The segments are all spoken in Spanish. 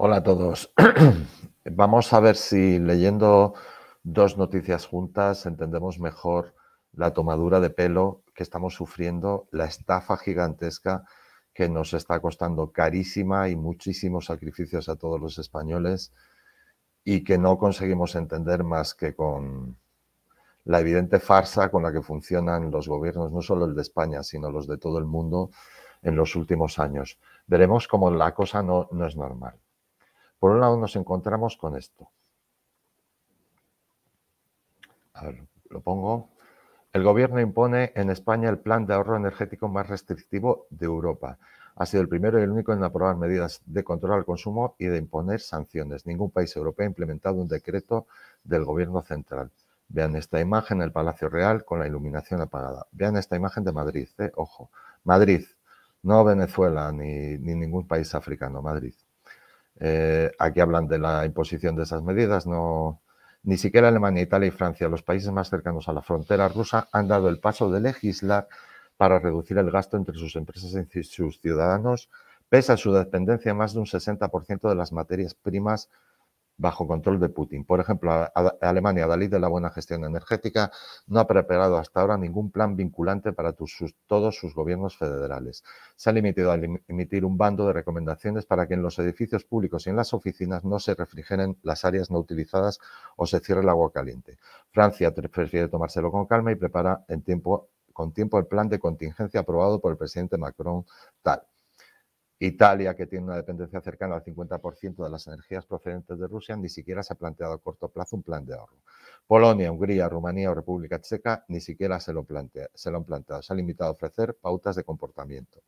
Hola a todos. Vamos a ver si leyendo dos noticias juntas entendemos mejor la tomadura de pelo que estamos sufriendo, la estafa gigantesca que nos está costando carísima y muchísimos sacrificios a todos los españoles y que no conseguimos entender más que con la evidente farsa con la que funcionan los gobiernos, no solo el de España, sino los de todo el mundo en los últimos años. Veremos cómo la cosa no, no es normal. Por un lado nos encontramos con esto. A ver, lo pongo. El gobierno impone en España el plan de ahorro energético más restrictivo de Europa. Ha sido el primero y el único en aprobar medidas de control al consumo y de imponer sanciones. Ningún país europeo ha implementado un decreto del gobierno central. Vean esta imagen del Palacio Real con la iluminación apagada. Vean esta imagen de Madrid, eh, ojo. Madrid, no Venezuela ni ningún país africano, Madrid. Eh, aquí hablan de la imposición de esas medidas, ni siquiera Alemania, Italia y Francia, los países más cercanos a la frontera rusa, han dado el paso de legislar para reducir el gasto entre sus empresas y sus ciudadanos, pese a su dependencia más de un 60% de las materias primas bajo control de Putin. Por ejemplo, Alemania, Dalí de la buena gestión energética, no ha preparado hasta ahora ningún plan vinculante para todos sus gobiernos federales. Se ha limitado a emitir un bando de recomendaciones para que en los edificios públicos y en las oficinas no se refrigeren las áreas no utilizadas o se cierre el agua caliente. Francia prefiere tomárselo con calma y prepara en tiempo, con tiempo el plan de contingencia aprobado por el presidente Macron tal. Italia, que tiene una dependencia cercana al 50% de las energías procedentes de Rusia, ni siquiera se ha planteado a corto plazo un plan de ahorro. Polonia, Hungría, Rumanía o República Checa ni siquiera se lo, han planteado. Se ha limitado a ofrecer pautas de comportamiento.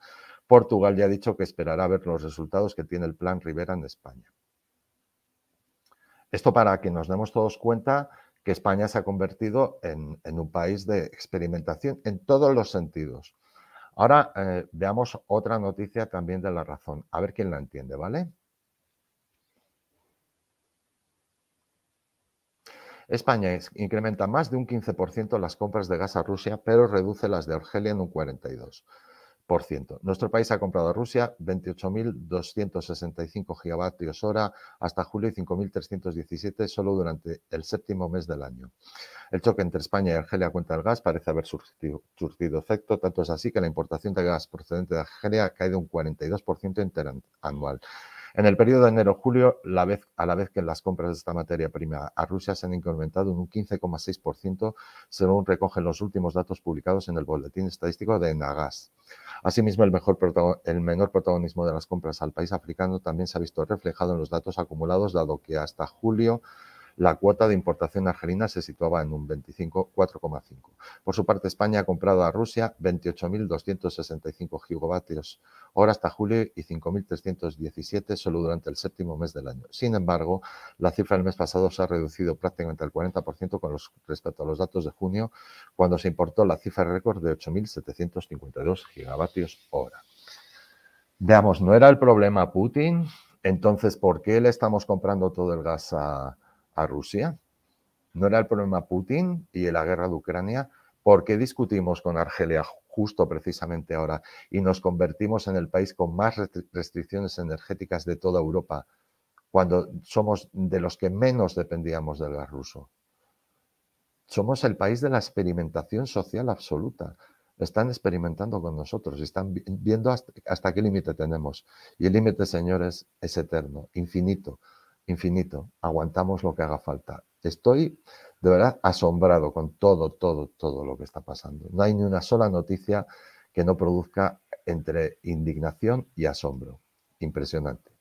Portugal ya ha dicho que esperará ver los resultados que tiene el plan Rivera en España. Esto para que nos demos todos cuenta que España se ha convertido en un país de experimentación en todos los sentidos Ahora eh, veamos otra noticia también de la razón. A ver quién la entiende, ¿vale? España incrementa más de un 15% las compras de gas a Rusia, pero reduce las de Argelia en un 42%. Nuestro país ha comprado a Rusia 28.265 gigavatios hora hasta julio y 5.317 solo durante el séptimo mes del año. El choque entre España y Argelia cuenta el gas parece haber surtido, efecto, tanto es así que la importación de gas procedente de Argelia ha caído un 42% anual. En el periodo de enero-julio, a la vez que las compras de esta materia prima a Rusia se han incrementado en un 15,6%, según recogen los últimos datos publicados en el Boletín Estadístico de Nagas. Asimismo, el, mejor el menor protagonismo de las compras al país africano también se ha visto reflejado en los datos acumulados, dado que hasta julio la cuota de importación argelina se situaba en un 25,4,5. Por su parte, España ha comprado a Rusia 28.265 gigavatios hora hasta julio y 5.317 solo durante el séptimo mes del año. Sin embargo, la cifra del mes pasado se ha reducido prácticamente al 40% con respecto a los datos de junio, cuando se importó la cifra récord de 8.752 gigavatios hora. Veamos, ¿no era el problema Putin? Entonces, ¿por qué le estamos comprando todo el gas a, a Rusia. No era el problema Putin y la guerra de Ucrania. porque discutimos con Argelia justo precisamente ahora y nos convertimos en el país con más restricciones energéticas de toda Europa cuando somos de los que menos dependíamos del gas ruso? Somos el país de la experimentación social absoluta están experimentando con nosotros, están viendo hasta qué límite tenemos. Y el límite, señores, es eterno, infinito infinito, aguantamos lo que haga falta. Estoy de verdad asombrado con todo, todo, todo lo que está pasando. No hay ni una sola noticia que no produzca entre indignación y asombro. Impresionante.